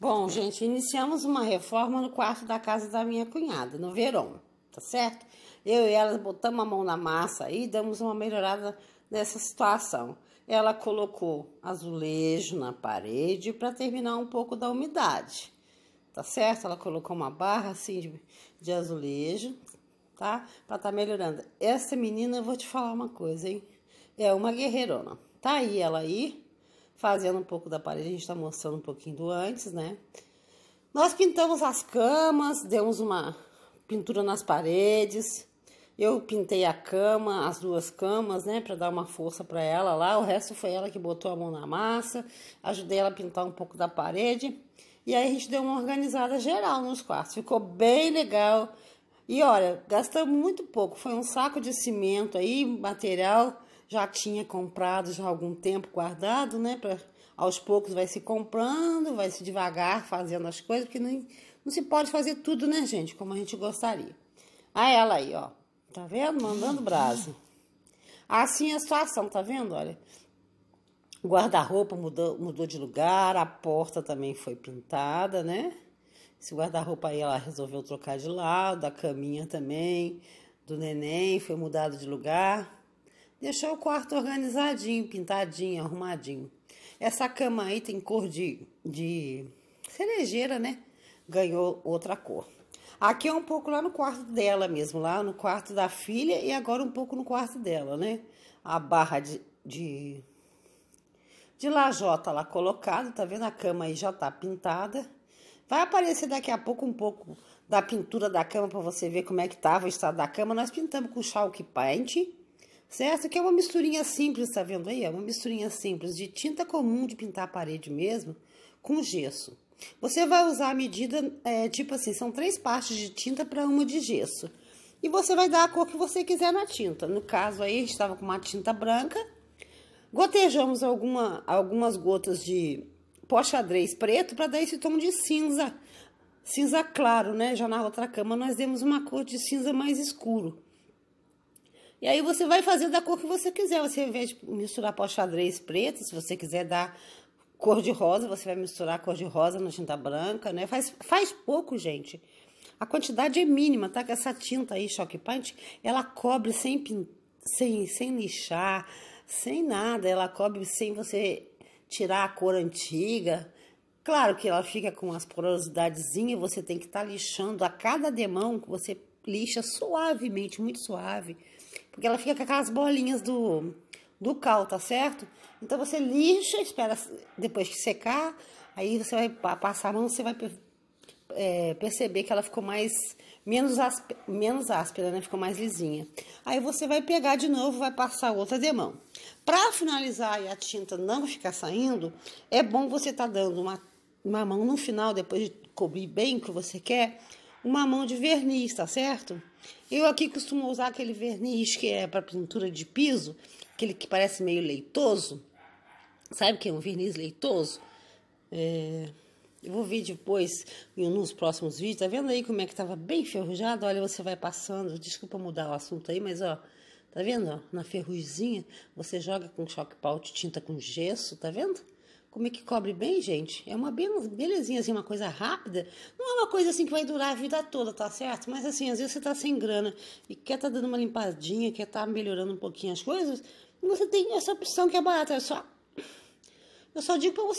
Bom, gente, iniciamos uma reforma no quarto da casa da minha cunhada, no verão, tá certo? Eu e ela botamos a mão na massa e damos uma melhorada nessa situação. Ela colocou azulejo na parede para terminar um pouco da umidade, tá certo? Ela colocou uma barra assim de, de azulejo, tá? Para tá melhorando. Essa menina, eu vou te falar uma coisa, hein? É uma guerreirona. Tá aí ela aí fazendo um pouco da parede, a gente está mostrando um pouquinho do antes, né? Nós pintamos as camas, demos uma pintura nas paredes. Eu pintei a cama, as duas camas, né, para dar uma força para ela lá. O resto foi ela que botou a mão na massa. Ajudei ela a pintar um pouco da parede. E aí a gente deu uma organizada geral nos quartos. Ficou bem legal. E olha, gastamos muito pouco. Foi um saco de cimento aí, material já tinha comprado já há algum tempo guardado, né? Pra, aos poucos vai se comprando, vai se devagar fazendo as coisas, porque nem, não se pode fazer tudo, né, gente? Como a gente gostaria. a ela aí, ó. Tá vendo? Mandando brasa. Assim é a situação, tá vendo? Olha. O guarda-roupa mudou, mudou de lugar, a porta também foi pintada, né? Esse guarda-roupa aí ela resolveu trocar de lado, a caminha também do neném foi mudado de lugar. Deixou o quarto organizadinho, pintadinho, arrumadinho. Essa cama aí tem cor de, de cerejeira, né? Ganhou outra cor. Aqui é um pouco lá no quarto dela mesmo, lá no quarto da filha e agora um pouco no quarto dela, né? A barra de, de, de lajota lá colocada, tá vendo? A cama aí já tá pintada. Vai aparecer daqui a pouco um pouco da pintura da cama para você ver como é que tava o estado da cama. Nós pintamos com chalk paint certo? que é uma misturinha simples, tá vendo aí? É uma misturinha simples de tinta comum de pintar a parede mesmo com gesso. Você vai usar a medida, é, tipo assim, são três partes de tinta para uma de gesso. E você vai dar a cor que você quiser na tinta. No caso aí, a gente estava com uma tinta branca. Gotejamos alguma, algumas gotas de pó xadrez preto para dar esse tom de cinza. Cinza claro, né? Já na outra cama nós demos uma cor de cinza mais escuro. E aí você vai fazer da cor que você quiser. Você, vai misturar pó xadrez preto, se você quiser dar cor de rosa, você vai misturar cor de rosa na tinta branca, né? Faz, faz pouco, gente. A quantidade é mínima, tá? Que essa tinta aí, Shock Paint, ela cobre sem, sem, sem lixar, sem nada. Ela cobre sem você tirar a cor antiga. Claro que ela fica com as porosidadezinhas, você tem que estar tá lixando a cada demão que você lixa suavemente, muito suave. Porque ela fica com aquelas bolinhas do, do cal, tá certo? Então você lixa, espera depois que secar, aí você vai passar a mão, você vai é, perceber que ela ficou mais menos áspera, menos áspera, né? Ficou mais lisinha. Aí você vai pegar de novo, vai passar outra de mão. Para finalizar e a tinta não ficar saindo, é bom você tá dando uma, uma mão no final depois de cobrir bem o que você quer uma mão de verniz, tá certo? Eu aqui costumo usar aquele verniz que é para pintura de piso, aquele que parece meio leitoso. Sabe o que é um verniz leitoso? É... Eu vou ver depois, nos próximos vídeos. Tá vendo aí como é que tava bem ferrujado? Olha, você vai passando. Desculpa mudar o assunto aí, mas ó, tá vendo? Ó, na ferruzinha, você joga com choque-pau de tinta com gesso, tá vendo? Como é que cobre bem, gente? É uma belezinha, assim, uma coisa rápida. Não é uma coisa assim que vai durar a vida toda, tá certo? Mas assim, às vezes você tá sem grana e quer tá dando uma limpadinha, quer tá melhorando um pouquinho as coisas, você tem essa opção que é barata. só, eu só digo pra você.